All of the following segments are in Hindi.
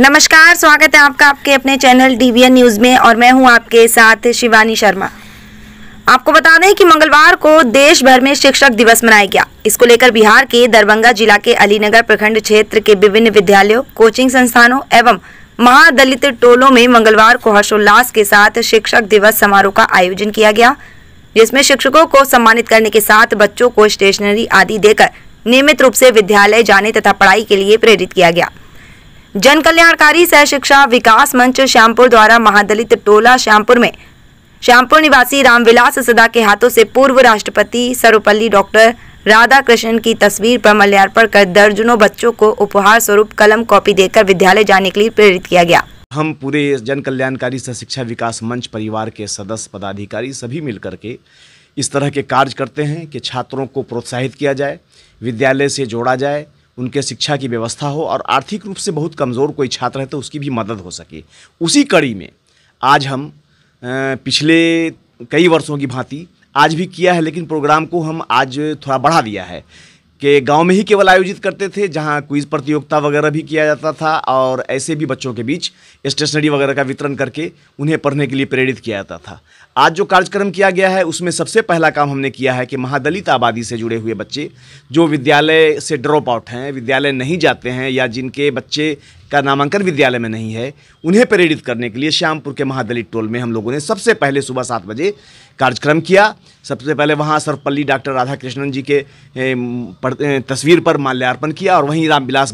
नमस्कार स्वागत है आपका आपके अपने चैनल डीवीएन न्यूज़ में और मैं हूं आपके साथ शिवानी शर्मा आपको बता दें कि मंगलवार को देश भर में शिक्षक दिवस मनाया गया इसको लेकर बिहार के दरभंगा जिला के अलीनगर प्रखंड क्षेत्र के विभिन्न विद्यालयों कोचिंग संस्थानों एवं महादलित टोलों में मंगलवार को हर्षोल्लास के साथ शिक्षक दिवस समारोह का आयोजन किया गया जिसमें शिक्षकों को सम्मानित करने के साथ बच्चों को स्टेशनरी आदि देकर नियमित रूप से विद्यालय जाने तथा पढ़ाई के लिए प्रेरित किया गया जन कल्याणकारी सह शिक्षा विकास मंच श्यामपुर द्वारा महादलित टोला श्यामपुर में श्यामपुर निवासी रामविलास सदा के हाथों से पूर्व राष्ट्रपति सर्वपल्ली डॉक्टर राधा कृष्ण की तस्वीर पर मल्यार्पण कर दर्जनों बच्चों को उपहार स्वरूप कलम कॉपी देकर विद्यालय जाने के लिए प्रेरित किया गया हम पूरे जन कल्याणकारी सह शिक्षा विकास मंच परिवार के सदस्य पदाधिकारी सभी मिलकर के इस तरह के कार्य करते हैं कि छात्रों को प्रोत्साहित किया जाए विद्यालय से जोड़ा जाए उनके शिक्षा की व्यवस्था हो और आर्थिक रूप से बहुत कमज़ोर कोई छात्र है तो उसकी भी मदद हो सके उसी कड़ी में आज हम पिछले कई वर्षों की भांति आज भी किया है लेकिन प्रोग्राम को हम आज थोड़ा बढ़ा दिया है के गांव में ही केवल आयोजित करते थे जहां क्विज प्रतियोगिता वगैरह भी किया जाता था और ऐसे भी बच्चों के बीच स्टेशनरी वगैरह का वितरण करके उन्हें पढ़ने के लिए प्रेरित किया जाता था आज जो कार्यक्रम किया गया है उसमें सबसे पहला काम हमने किया है कि महादलित आबादी से जुड़े हुए बच्चे जो विद्यालय से ड्रॉप आउट हैं विद्यालय नहीं जाते हैं या जिनके बच्चे का नामांकन विद्यालय में नहीं है उन्हें प्रेरित करने के लिए श्यामपुर के महादलित टोल में हम लोगों ने सबसे पहले सुबह सात बजे कार्यक्रम किया सबसे पहले वहाँ सर्वपल्ली डॉक्टर राधा कृष्णन जी के तस्वीर पर माल्यार्पण किया और वहीं रामविलास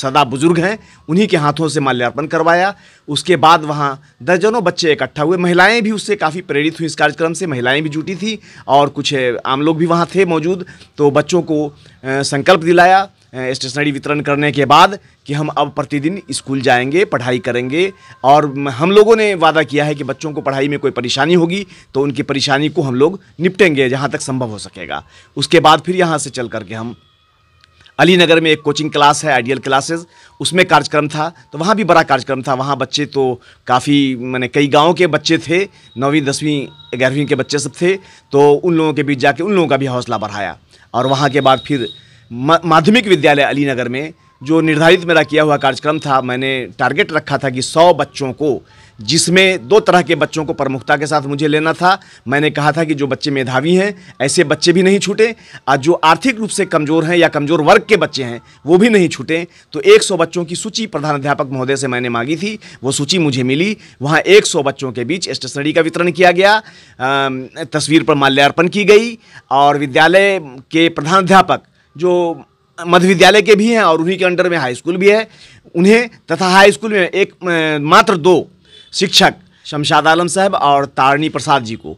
सदा बुजुर्ग हैं उन्हीं के हाथों से माल्यार्पण करवाया उसके बाद वहाँ दर्जनों बच्चे इकट्ठा हुए महिलाएं भी उससे काफ़ी प्रेरित हुई इस कार्यक्रम से महिलाएं भी जुटी थी और कुछ आम लोग भी वहाँ थे मौजूद तो बच्चों को संकल्प दिलाया स्टेशनरी वितरण करने के बाद कि हम अब प्रतिदिन स्कूल जाएंगे पढ़ाई करेंगे और हम लोगों ने वादा किया है कि बच्चों को पढ़ाई में कोई परेशानी होगी तो उनकी परेशानी को हम लोग निपटेंगे जहाँ तक संभव हो सकेगा उसके बाद फिर यहाँ से चल करके हम अली नगर में एक कोचिंग क्लास है आइडियल क्लासेस उसमें कार्यक्रम था तो वहाँ भी बड़ा कार्यक्रम था वहाँ बच्चे तो काफ़ी मैंने कई गाँव के बच्चे थे नौवीं दसवीं ग्यारहवीं के बच्चे सब थे तो उन लोगों के बीच जाके उन लोगों का भी हौसला बढ़ाया और वहाँ के बाद फिर माध्यमिक विद्यालय अली नगर में जो निर्धारित मेरा किया हुआ कार्यक्रम था मैंने टारगेट रखा था कि सौ बच्चों को जिसमें दो तरह के बच्चों को प्रमुखता के साथ मुझे लेना था मैंने कहा था कि जो बच्चे मेधावी हैं ऐसे बच्चे भी नहीं छूटें और जो आर्थिक रूप से कमज़ोर हैं या कमज़ोर वर्ग के बच्चे हैं वो भी नहीं छूटें तो 100 बच्चों की सूची प्रधानाध्यापक महोदय से मैंने मांगी थी वो सूची मुझे मिली वहाँ एक बच्चों के बीच स्टेशनरी का वितरण किया गया तस्वीर पर माल्यार्पण की गई और विद्यालय के प्रधानाध्यापक जो मध्य विद्यालय के भी हैं और उन्हीं के अंडर में हाई स्कूल भी है उन्हें तथा हाई स्कूल में एक मात्र दो शिक्षक शमशाद आलम साहब और तारणी प्रसाद जी को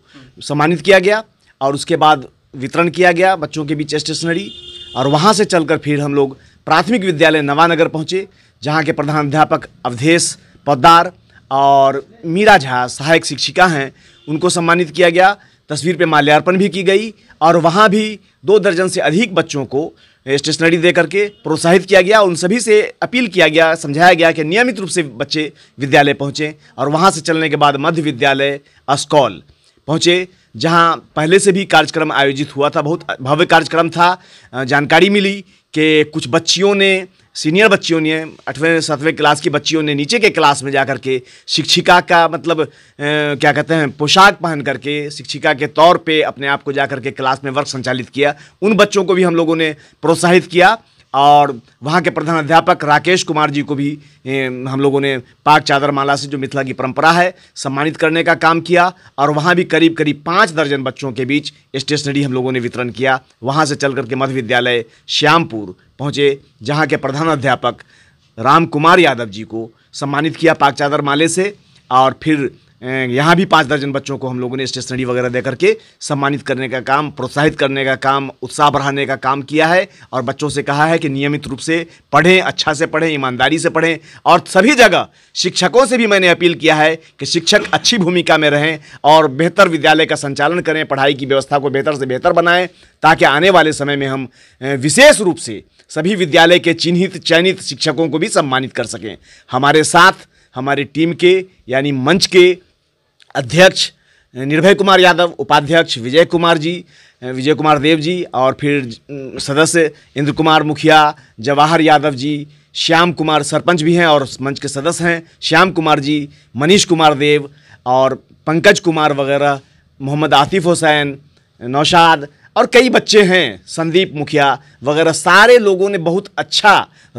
सम्मानित किया गया और उसके बाद वितरण किया गया बच्चों के बीच स्टेशनरी और वहाँ से चलकर फिर हम लोग प्राथमिक विद्यालय नवानगर पहुँचे जहाँ के प्रधान अध्यापक अवधेश पद्दार और मीरा झा सहायक शिक्षिका हैं उनको सम्मानित किया गया तस्वीर पे माल्यार्पण भी की गई और वहाँ भी दो दर्जन से अधिक बच्चों को स्टेशनरी दे करके प्रोत्साहित किया गया उन सभी से अपील किया गया समझाया गया कि नियमित रूप से बच्चे विद्यालय पहुँचें और वहाँ से चलने के बाद मध्य विद्यालय अस्कॉल पहुँचे जहाँ पहले से भी कार्यक्रम आयोजित हुआ था बहुत भव्य कार्यक्रम था जानकारी मिली कि कुछ बच्चियों ने सीनियर बच्चियों ने अठवें सातवें क्लास की बच्चियों ने नीचे के क्लास में जा कर के शिक्षिका का मतलब ए, क्या कहते हैं पोशाक पहन करके शिक्षिका के तौर पे अपने आप को जा कर के क्लास में वर्क संचालित किया उन बच्चों को भी हम लोगों ने प्रोत्साहित किया और वहाँ के प्रधान अध्यापक राकेश कुमार जी को भी हम लोगों ने पाक चादर माला से जो मिथिला की परंपरा है सम्मानित करने का काम किया और वहाँ भी करीब करीब पाँच दर्जन बच्चों के बीच स्टेशनरी हम लोगों ने वितरण किया वहाँ से चल करके मध्य विद्यालय श्यामपुर पहुँचे जहाँ के प्रधान अध्यापक राम कुमार यादव जी को सम्मानित किया पाक चादर माले से और फिर यहाँ भी पाँच दर्जन बच्चों को हम लोगों ने स्टेशनरी वगैरह दे करके सम्मानित करने का काम प्रोत्साहित करने का काम उत्साह बढ़ाने का काम किया है और बच्चों से कहा है कि नियमित रूप से पढ़ें अच्छा से पढ़ें ईमानदारी से पढ़ें और सभी जगह शिक्षकों से भी मैंने अपील किया है कि शिक्षक अच्छी भूमिका में रहें और बेहतर विद्यालय का संचालन करें पढ़ाई की व्यवस्था को बेहतर से बेहतर बनाएँ ताकि आने वाले समय में हम विशेष रूप से सभी विद्यालय के चिन्हित चयनित शिक्षकों को भी सम्मानित कर सकें हमारे साथ हमारी टीम के यानी मंच के अध्यक्ष निर्भय कुमार यादव उपाध्यक्ष विजय कुमार जी विजय कुमार देव जी और फिर सदस्य इंद्र कुमार मुखिया जवाहर यादव जी श्याम कुमार सरपंच भी हैं और मंच के सदस्य हैं श्याम कुमार जी मनीष कुमार देव और पंकज कुमार वगैरह मोहम्मद आतिफ हुसैन नौशाद और कई बच्चे हैं संदीप मुखिया वगैरह सारे लोगों ने बहुत अच्छा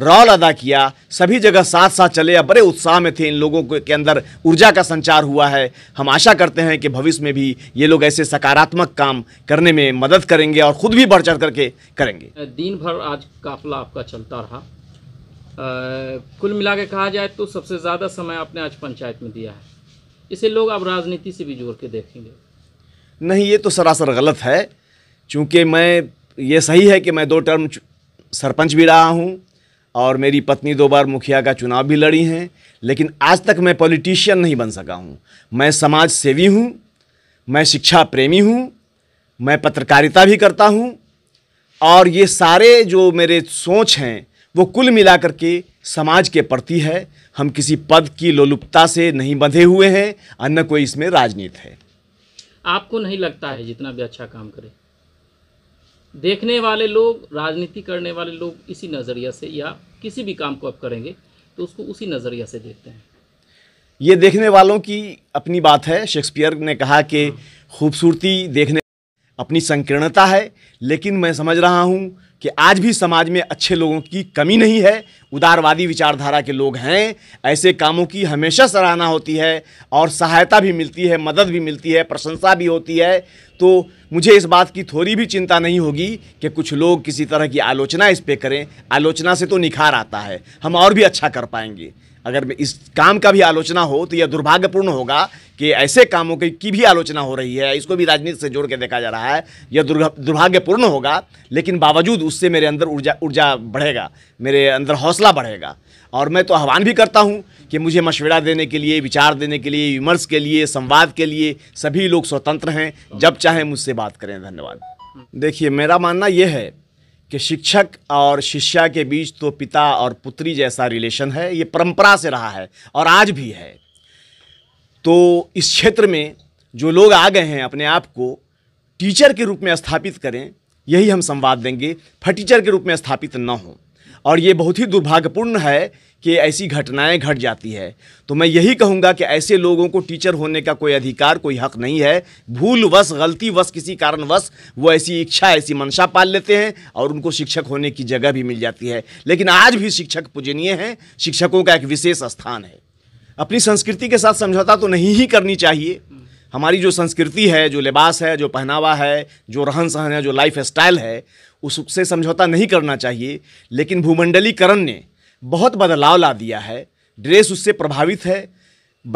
रोल अदा किया सभी जगह साथ साथ चले या बड़े उत्साह में थे इन लोगों के अंदर ऊर्जा का संचार हुआ है हम आशा करते हैं कि भविष्य में भी ये लोग ऐसे सकारात्मक काम करने में मदद करेंगे और खुद भी बढ़ चढ़ करके करेंगे दिन भर आज काफिला आपका चलता रहा आ, कुल मिला के कहा जाए तो सबसे ज़्यादा समय आपने आज पंचायत में दिया है इसे लोग अब राजनीति से भी जोड़ के देखेंगे नहीं ये तो सरासर गलत है चूँकि मैं ये सही है कि मैं दो टर्म सरपंच भी रहा हूँ और मेरी पत्नी दो बार मुखिया का चुनाव भी लड़ी हैं लेकिन आज तक मैं पॉलिटिशियन नहीं बन सका हूँ मैं समाज सेवी हूँ मैं शिक्षा प्रेमी हूँ मैं पत्रकारिता भी करता हूँ और ये सारे जो मेरे सोच हैं वो कुल मिलाकर के समाज के प्रति है हम किसी पद की लोलुपता से नहीं बंधे हुए हैं और न कोई इसमें राजनीति है आपको नहीं लगता है जितना भी अच्छा काम करे देखने वाले लोग राजनीति करने वाले लोग इसी नज़रिया से या किसी भी काम को आप करेंगे तो उसको उसी नज़रिया से देखते हैं ये देखने वालों की अपनी बात है शेक्सपियर ने कहा कि खूबसूरती देखने अपनी संकीर्णता है लेकिन मैं समझ रहा हूँ कि आज भी समाज में अच्छे लोगों की कमी नहीं है उदारवादी विचारधारा के लोग हैं ऐसे कामों की हमेशा सराहना होती है और सहायता भी मिलती है मदद भी मिलती है प्रशंसा भी होती है तो मुझे इस बात की थोड़ी भी चिंता नहीं होगी कि कुछ लोग किसी तरह की आलोचना इस पर करें आलोचना से तो निखार आता है हम और भी अच्छा कर पाएंगे अगर इस काम का भी आलोचना हो तो यह दुर्भाग्यपूर्ण होगा कि ऐसे कामों की, की भी आलोचना हो रही है इसको भी राजनीति से जोड़ के देखा जा रहा है यह दुर्भाग्यपूर्ण होगा लेकिन बावजूद उससे मेरे अंदर ऊर्जा ऊर्जा बढ़ेगा मेरे अंदर हौसला हौसला बढ़ेगा और मैं तो आह्वान भी करता हूँ कि मुझे मशवरा देने के लिए विचार देने के लिए विमर्श के लिए संवाद के लिए सभी लोग स्वतंत्र हैं जब चाहे मुझसे बात करें धन्यवाद देखिए मेरा मानना यह है कि शिक्षक और शिष्या के बीच तो पिता और पुत्री जैसा रिलेशन है ये परंपरा से रहा है और आज भी है तो इस क्षेत्र में जो लोग आ गए हैं अपने आप को टीचर के रूप में स्थापित करें यही हम संवाद देंगे फटीचर के रूप में स्थापित न हों और ये बहुत ही दुर्भाग्यपूर्ण है कि ऐसी घटनाएं घट जाती है तो मैं यही कहूँगा कि ऐसे लोगों को टीचर होने का कोई अधिकार कोई हक नहीं है भूलवश गलतीवश किसी कारणवश वो ऐसी इच्छा ऐसी मंशा पाल लेते हैं और उनको शिक्षक होने की जगह भी मिल जाती है लेकिन आज भी शिक्षक पूजनीय हैं शिक्षकों का एक विशेष स्थान है अपनी संस्कृति के साथ समझौता तो नहीं ही करनी चाहिए हमारी जो संस्कृति है जो लिबास है जो पहनावा है जो रहन सहन है जो लाइफ स्टाइल है उससे समझौता नहीं करना चाहिए लेकिन भूमंडलीकरण ने बहुत बदलाव ला दिया है ड्रेस उससे प्रभावित है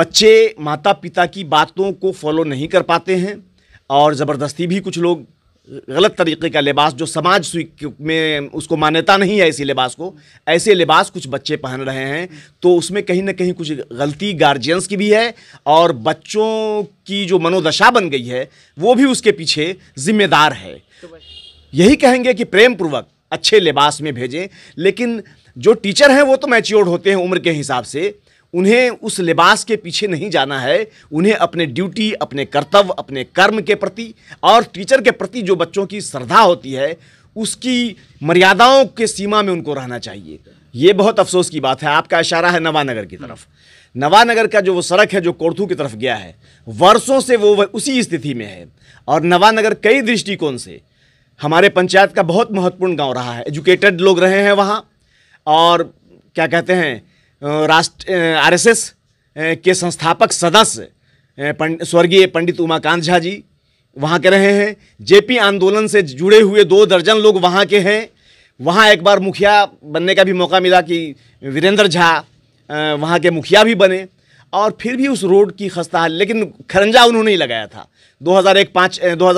बच्चे माता पिता की बातों को फॉलो नहीं कर पाते हैं और ज़बरदस्ती भी कुछ लोग गलत तरीके का लिबास जो समाज में उसको मान्यता नहीं है इसी लिबास को ऐसे लिबास कुछ बच्चे पहन रहे हैं तो उसमें कहीं ना कहीं कुछ गलती गार्जियंस की भी है और बच्चों की जो मनोदशा बन गई है वो भी उसके पीछे जिम्मेदार है यही कहेंगे कि प्रेम पूर्वक अच्छे लिबास में भेजें लेकिन जो टीचर हैं वो तो मैच्योर्ड होते हैं उम्र के हिसाब से उन्हें उस लिबास के पीछे नहीं जाना है उन्हें अपने ड्यूटी अपने कर्तव्य अपने कर्म के प्रति और टीचर के प्रति जो बच्चों की श्रद्धा होती है उसकी मर्यादाओं के सीमा में उनको रहना चाहिए ये बहुत अफसोस की बात है आपका इशारा है नवानगर की तरफ नवानगर का जो वो सड़क है जो कोर्थू की तरफ गया है वर्षों से वो उसी स्थिति में है और नवानगर कई दृष्टिकोण से हमारे पंचायत का बहुत महत्वपूर्ण गांव रहा है एजुकेटेड लोग रहे हैं वहाँ और क्या कहते हैं राष्ट्र आरएसएस के संस्थापक सदस्य स्वर्गीय पंडित उमाकांत झा जी वहाँ के रहे हैं जेपी आंदोलन से जुड़े हुए दो दर्जन लोग वहाँ के हैं वहाँ एक बार मुखिया बनने का भी मौका मिला कि वीरेंद्र झा वहाँ के मुखिया भी बने और फिर भी उस रोड की खस्ता हाल लेकिन खरंजा उन्होंने ही लगाया था 2001 पाँच दो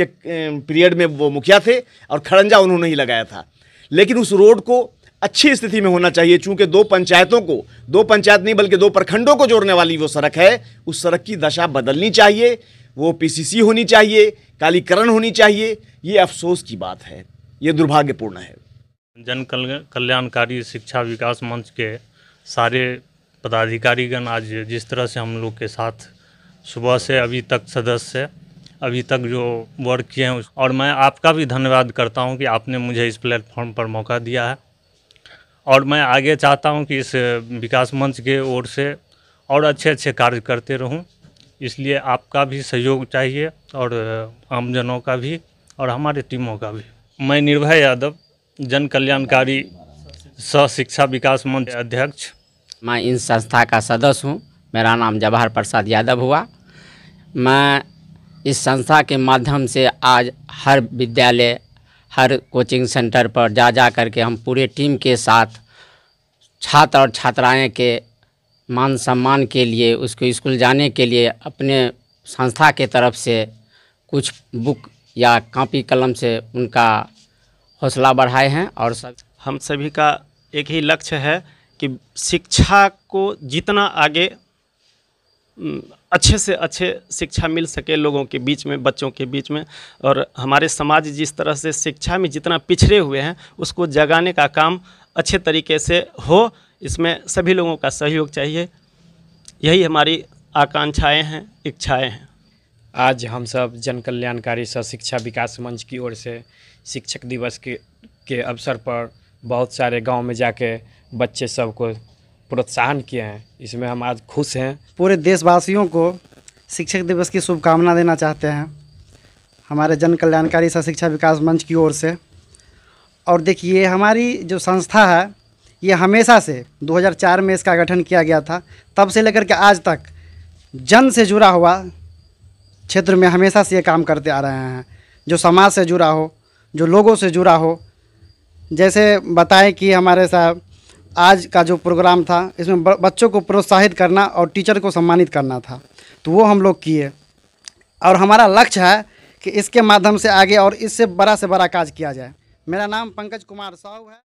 के पीरियड में वो मुखिया थे और खरंजा उन्होंने ही लगाया था लेकिन उस रोड को अच्छी स्थिति में होना चाहिए चूंकि दो पंचायतों को दो पंचायत नहीं बल्कि दो प्रखंडों को जोड़ने वाली वो सड़क है उस सड़क की दशा बदलनी चाहिए वो पीसीसी होनी चाहिए कालीकरण होनी चाहिए ये अफसोस की बात है ये दुर्भाग्यपूर्ण है जन कल्याणकारी शिक्षा विकास मंच के सारे पदाधिकारीगण आज जिस तरह से हम लोग के साथ सुबह से अभी तक सदस्य अभी तक जो वर्क किए हैं और मैं आपका भी धन्यवाद करता हूं कि आपने मुझे इस प्लेटफॉर्म पर मौका दिया है और मैं आगे चाहता हूं कि इस विकास मंच के ओर से और अच्छे अच्छे कार्य करते रहूं इसलिए आपका भी सहयोग चाहिए और आमजनों का भी और हमारे टीमों का भी मैं निर्भय यादव जन कल्याणकारी सह शिक्षा विकास मंच अध्यक्ष मैं इन संस्था का सदस्य हूँ मेरा नाम जवाहर प्रसाद यादव हुआ मैं इस संस्था के माध्यम से आज हर विद्यालय हर कोचिंग सेंटर पर जा जा करके हम पूरे टीम के साथ छात्र और छात्राएं के मान सम्मान के लिए उसको स्कूल जाने के लिए अपने संस्था के तरफ से कुछ बुक या कापी कलम से उनका हौसला बढ़ाए हैं और सब हम सभी का एक ही लक्ष्य है कि शिक्षा को जितना आगे अच्छे से अच्छे शिक्षा मिल सके लोगों के बीच में बच्चों के बीच में और हमारे समाज जिस तरह से शिक्षा में जितना पिछड़े हुए हैं उसको जगाने का काम अच्छे तरीके से हो इसमें सभी लोगों का सहयोग चाहिए यही हमारी आकांक्षाएं हैं इच्छाएं हैं आज हम सब जन कल्याणकारी शिक्षा विकास मंच की ओर से शिक्षक दिवस के के अवसर पर बहुत सारे गांव में जाके बच्चे सबको प्रोत्साहन किए हैं इसमें हम आज खुश हैं पूरे देशवासियों को शिक्षक दिवस की शुभकामना देना चाहते हैं हमारे जन कल्याणकारी शिक्षा विकास मंच की ओर से और देखिए हमारी जो संस्था है ये हमेशा से 2004 में इसका गठन किया गया था तब से लेकर के आज तक जन से जुड़ा हुआ क्षेत्र में हमेशा से ये काम करते आ रहे हैं जो समाज से जुड़ा हो जो लोगों से जुड़ा हो जैसे बताएं कि हमारे साहब आज का जो प्रोग्राम था इसमें बच्चों को प्रोत्साहित करना और टीचर को सम्मानित करना था तो वो हम लोग किए और हमारा लक्ष्य है कि इसके माध्यम से आगे और इससे बड़ा से बड़ा काज किया जाए मेरा नाम पंकज कुमार साहू है